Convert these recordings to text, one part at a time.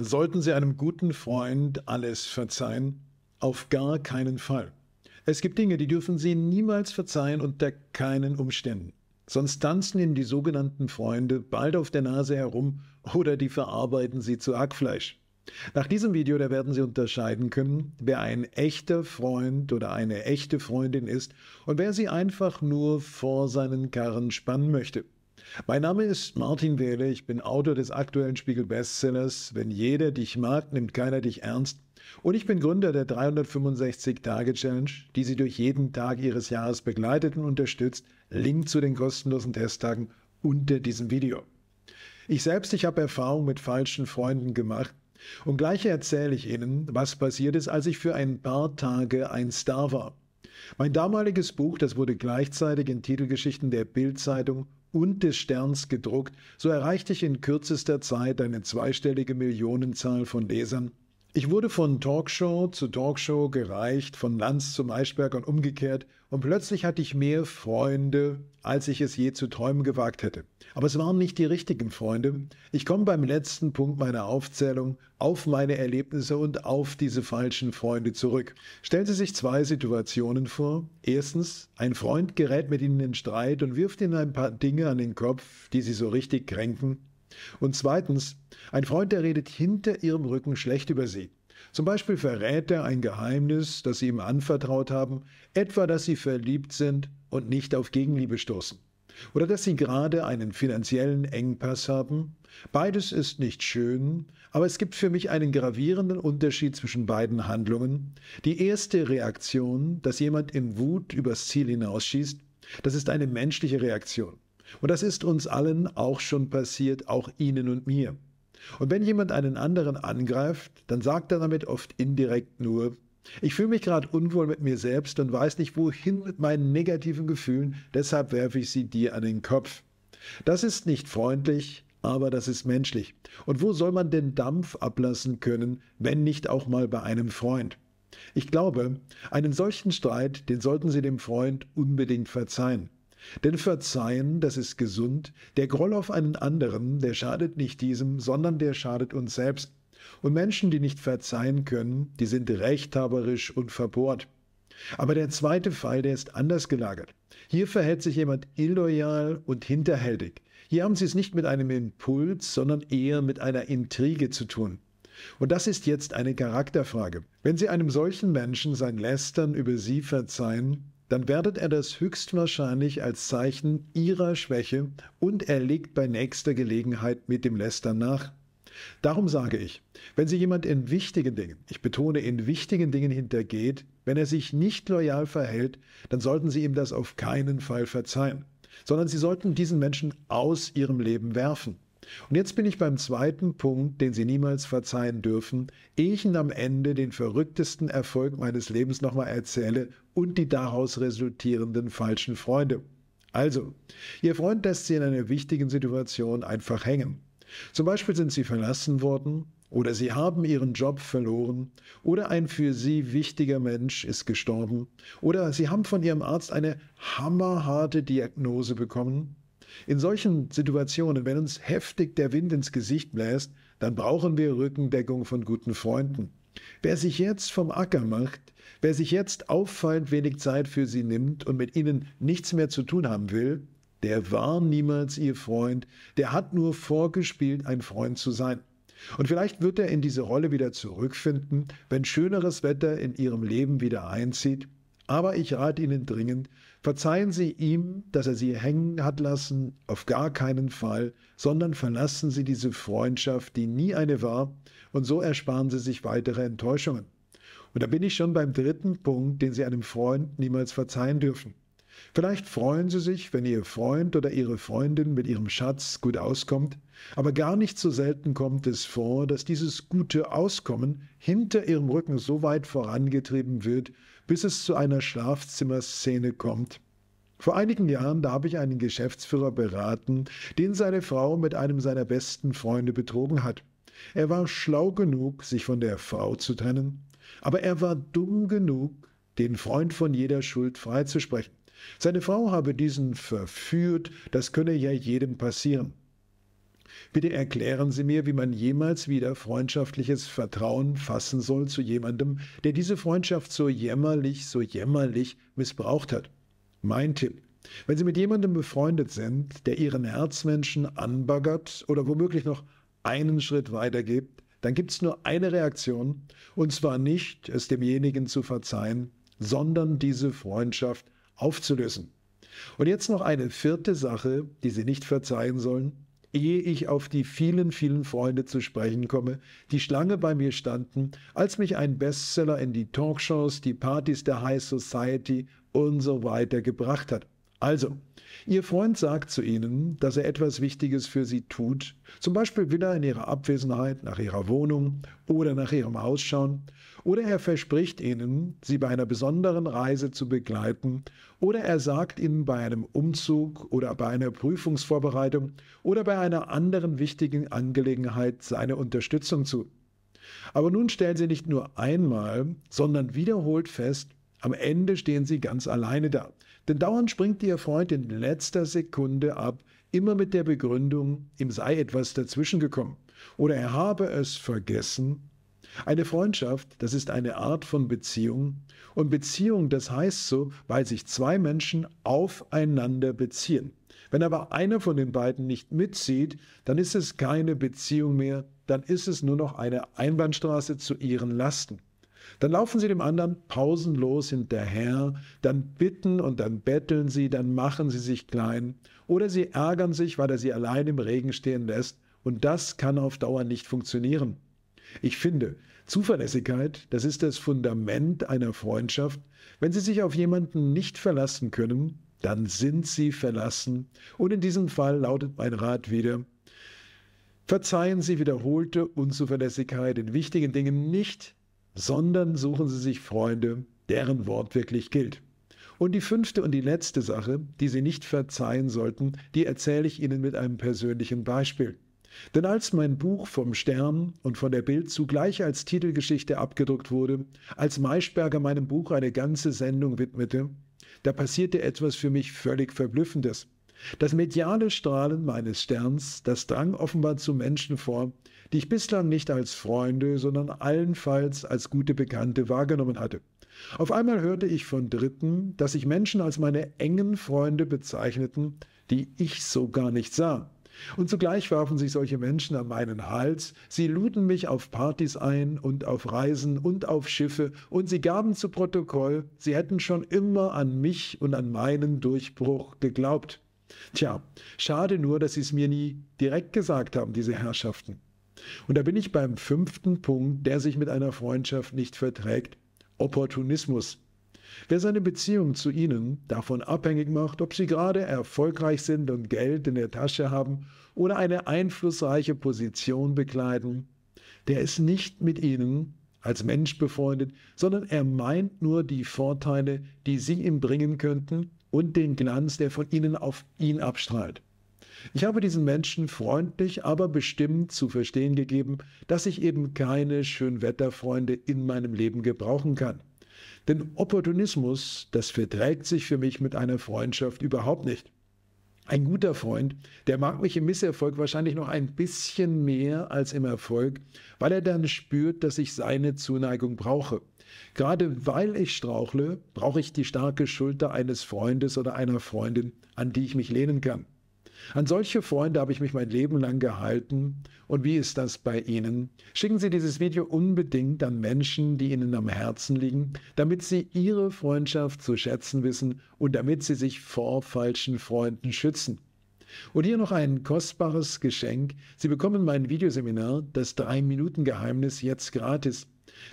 Sollten Sie einem guten Freund alles verzeihen? Auf gar keinen Fall. Es gibt Dinge, die dürfen Sie niemals verzeihen unter keinen Umständen. Sonst tanzen Ihnen die sogenannten Freunde bald auf der Nase herum oder die verarbeiten Sie zu Hackfleisch. Nach diesem Video, da werden Sie unterscheiden können, wer ein echter Freund oder eine echte Freundin ist und wer Sie einfach nur vor seinen Karren spannen möchte. Mein Name ist Martin Wehle, ich bin Autor des aktuellen Spiegel-Bestsellers Wenn jeder dich mag, nimmt keiner dich ernst. Und ich bin Gründer der 365-Tage-Challenge, die Sie durch jeden Tag Ihres Jahres begleitet und unterstützt. Link zu den kostenlosen Testtagen unter diesem Video. Ich selbst, ich habe Erfahrung mit falschen Freunden gemacht und gleich erzähle ich Ihnen, was passiert ist, als ich für ein paar Tage ein Star war. Mein damaliges Buch, das wurde gleichzeitig in Titelgeschichten der Bild-Zeitung und des Sterns gedruckt, so erreichte ich in kürzester Zeit eine zweistellige Millionenzahl von Lesern ich wurde von Talkshow zu Talkshow gereicht, von Lanz zum Eisberg und umgekehrt, und plötzlich hatte ich mehr Freunde, als ich es je zu träumen gewagt hätte. Aber es waren nicht die richtigen Freunde. Ich komme beim letzten Punkt meiner Aufzählung auf meine Erlebnisse und auf diese falschen Freunde zurück. Stellen Sie sich zwei Situationen vor. Erstens, ein Freund gerät mit Ihnen in Streit und wirft Ihnen ein paar Dinge an den Kopf, die Sie so richtig kränken. Und zweitens, ein Freund, der redet hinter ihrem Rücken schlecht über sie. Zum Beispiel verrät er ein Geheimnis, das sie ihm anvertraut haben, etwa dass sie verliebt sind und nicht auf Gegenliebe stoßen. Oder dass sie gerade einen finanziellen Engpass haben. Beides ist nicht schön, aber es gibt für mich einen gravierenden Unterschied zwischen beiden Handlungen. Die erste Reaktion, dass jemand in Wut übers Ziel hinausschießt, das ist eine menschliche Reaktion. Und das ist uns allen auch schon passiert, auch Ihnen und mir. Und wenn jemand einen anderen angreift, dann sagt er damit oft indirekt nur, ich fühle mich gerade unwohl mit mir selbst und weiß nicht wohin mit meinen negativen Gefühlen, deshalb werfe ich sie dir an den Kopf. Das ist nicht freundlich, aber das ist menschlich. Und wo soll man den Dampf ablassen können, wenn nicht auch mal bei einem Freund? Ich glaube, einen solchen Streit, den sollten Sie dem Freund unbedingt verzeihen. Denn verzeihen, das ist gesund, der Groll auf einen anderen, der schadet nicht diesem, sondern der schadet uns selbst. Und Menschen, die nicht verzeihen können, die sind rechthaberisch und verbohrt. Aber der zweite Fall, der ist anders gelagert. Hier verhält sich jemand illoyal und hinterhältig. Hier haben sie es nicht mit einem Impuls, sondern eher mit einer Intrige zu tun. Und das ist jetzt eine Charakterfrage. Wenn Sie einem solchen Menschen sein Lästern über Sie verzeihen, dann wertet er das höchstwahrscheinlich als Zeichen ihrer Schwäche und er legt bei nächster Gelegenheit mit dem Lästern nach. Darum sage ich, wenn Sie jemand in wichtigen Dingen, ich betone in wichtigen Dingen hintergeht, wenn er sich nicht loyal verhält, dann sollten Sie ihm das auf keinen Fall verzeihen, sondern Sie sollten diesen Menschen aus Ihrem Leben werfen. Und jetzt bin ich beim zweiten Punkt, den Sie niemals verzeihen dürfen, ehe ich Ihnen am Ende den verrücktesten Erfolg meines Lebens nochmal erzähle und die daraus resultierenden falschen Freunde. Also, Ihr Freund lässt Sie in einer wichtigen Situation einfach hängen. Zum Beispiel sind Sie verlassen worden oder Sie haben Ihren Job verloren oder ein für Sie wichtiger Mensch ist gestorben oder Sie haben von Ihrem Arzt eine hammerharte Diagnose bekommen in solchen Situationen, wenn uns heftig der Wind ins Gesicht bläst, dann brauchen wir Rückendeckung von guten Freunden. Wer sich jetzt vom Acker macht, wer sich jetzt auffallend wenig Zeit für sie nimmt und mit ihnen nichts mehr zu tun haben will, der war niemals ihr Freund, der hat nur vorgespielt, ein Freund zu sein. Und vielleicht wird er in diese Rolle wieder zurückfinden, wenn schöneres Wetter in ihrem Leben wieder einzieht aber ich rate Ihnen dringend, verzeihen Sie ihm, dass er Sie hängen hat lassen, auf gar keinen Fall, sondern verlassen Sie diese Freundschaft, die nie eine war, und so ersparen Sie sich weitere Enttäuschungen. Und da bin ich schon beim dritten Punkt, den Sie einem Freund niemals verzeihen dürfen. Vielleicht freuen Sie sich, wenn Ihr Freund oder Ihre Freundin mit Ihrem Schatz gut auskommt, aber gar nicht so selten kommt es vor, dass dieses gute Auskommen hinter Ihrem Rücken so weit vorangetrieben wird, bis es zu einer Schlafzimmerszene kommt. Vor einigen Jahren, da habe ich einen Geschäftsführer beraten, den seine Frau mit einem seiner besten Freunde betrogen hat. Er war schlau genug, sich von der Frau zu trennen, aber er war dumm genug, den Freund von jeder Schuld freizusprechen. Seine Frau habe diesen verführt, das könne ja jedem passieren. Bitte erklären Sie mir, wie man jemals wieder freundschaftliches Vertrauen fassen soll zu jemandem, der diese Freundschaft so jämmerlich, so jämmerlich missbraucht hat. Mein Tipp. Wenn Sie mit jemandem befreundet sind, der Ihren Herzmenschen anbaggert oder womöglich noch einen Schritt weitergeht, dann gibt es nur eine Reaktion, und zwar nicht, es demjenigen zu verzeihen, sondern diese Freundschaft aufzulösen. Und jetzt noch eine vierte Sache, die Sie nicht verzeihen sollen ehe ich auf die vielen, vielen Freunde zu sprechen komme, die Schlange bei mir standen, als mich ein Bestseller in die Talkshows, die Partys der High Society und so weiter gebracht hat. Also, Ihr Freund sagt zu ihnen, dass er etwas Wichtiges für sie tut. Zum Beispiel will er in ihrer Abwesenheit nach ihrer Wohnung oder nach ihrem Haus schauen. Oder er verspricht ihnen, sie bei einer besonderen Reise zu begleiten. Oder er sagt ihnen bei einem Umzug oder bei einer Prüfungsvorbereitung oder bei einer anderen wichtigen Angelegenheit seine Unterstützung zu. Aber nun stellen sie nicht nur einmal, sondern wiederholt fest, am Ende stehen sie ganz alleine da. Denn dauernd springt ihr Freund in letzter Sekunde ab, immer mit der Begründung, ihm sei etwas dazwischen gekommen oder er habe es vergessen. Eine Freundschaft, das ist eine Art von Beziehung. Und Beziehung, das heißt so, weil sich zwei Menschen aufeinander beziehen. Wenn aber einer von den beiden nicht mitzieht, dann ist es keine Beziehung mehr, dann ist es nur noch eine Einbahnstraße zu ihren Lasten. Dann laufen sie dem anderen pausenlos hinterher, dann bitten und dann betteln sie, dann machen sie sich klein oder sie ärgern sich, weil er sie allein im Regen stehen lässt und das kann auf Dauer nicht funktionieren. Ich finde, Zuverlässigkeit, das ist das Fundament einer Freundschaft. Wenn Sie sich auf jemanden nicht verlassen können, dann sind Sie verlassen. Und in diesem Fall lautet mein Rat wieder, verzeihen Sie wiederholte Unzuverlässigkeit in wichtigen Dingen nicht, sondern suchen Sie sich Freunde, deren Wort wirklich gilt. Und die fünfte und die letzte Sache, die Sie nicht verzeihen sollten, die erzähle ich Ihnen mit einem persönlichen Beispiel. Denn als mein Buch vom Stern und von der Bild zugleich als Titelgeschichte abgedruckt wurde, als Maischberger meinem Buch eine ganze Sendung widmete, da passierte etwas für mich völlig Verblüffendes. Das mediale Strahlen meines Sterns, das drang offenbar zu Menschen vor, die ich bislang nicht als Freunde, sondern allenfalls als gute Bekannte wahrgenommen hatte. Auf einmal hörte ich von Dritten, dass sich Menschen als meine engen Freunde bezeichneten, die ich so gar nicht sah. Und zugleich warfen sich solche Menschen an meinen Hals, sie luden mich auf Partys ein und auf Reisen und auf Schiffe, und sie gaben zu Protokoll, sie hätten schon immer an mich und an meinen Durchbruch geglaubt. Tja, schade nur, dass sie es mir nie direkt gesagt haben, diese Herrschaften. Und da bin ich beim fünften Punkt, der sich mit einer Freundschaft nicht verträgt, Opportunismus. Wer seine Beziehung zu ihnen davon abhängig macht, ob sie gerade erfolgreich sind und Geld in der Tasche haben oder eine einflussreiche Position bekleiden, der ist nicht mit ihnen als Mensch befreundet, sondern er meint nur die Vorteile, die sie ihm bringen könnten und den Glanz, der von ihnen auf ihn abstrahlt. Ich habe diesen Menschen freundlich, aber bestimmt zu verstehen gegeben, dass ich eben keine Schönwetterfreunde in meinem Leben gebrauchen kann. Denn Opportunismus, das verträgt sich für mich mit einer Freundschaft überhaupt nicht. Ein guter Freund, der mag mich im Misserfolg wahrscheinlich noch ein bisschen mehr als im Erfolg, weil er dann spürt, dass ich seine Zuneigung brauche. Gerade weil ich strauchle, brauche ich die starke Schulter eines Freundes oder einer Freundin, an die ich mich lehnen kann. An solche Freunde habe ich mich mein Leben lang gehalten. Und wie ist das bei Ihnen? Schicken Sie dieses Video unbedingt an Menschen, die Ihnen am Herzen liegen, damit sie Ihre Freundschaft zu schätzen wissen und damit sie sich vor falschen Freunden schützen. Und hier noch ein kostbares Geschenk. Sie bekommen mein Videoseminar Das 3-Minuten-Geheimnis jetzt gratis.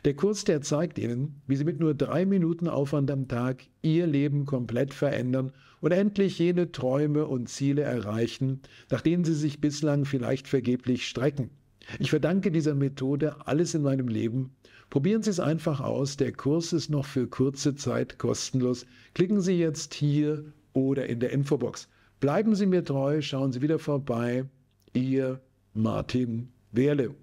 Der Kurs, der zeigt Ihnen, wie Sie mit nur drei Minuten Aufwand am Tag Ihr Leben komplett verändern und endlich jene Träume und Ziele erreichen, nach denen Sie sich bislang vielleicht vergeblich strecken. Ich verdanke dieser Methode alles in meinem Leben. Probieren Sie es einfach aus. Der Kurs ist noch für kurze Zeit kostenlos. Klicken Sie jetzt hier oder in der Infobox. Bleiben Sie mir treu, schauen Sie wieder vorbei. Ihr Martin Wehrle.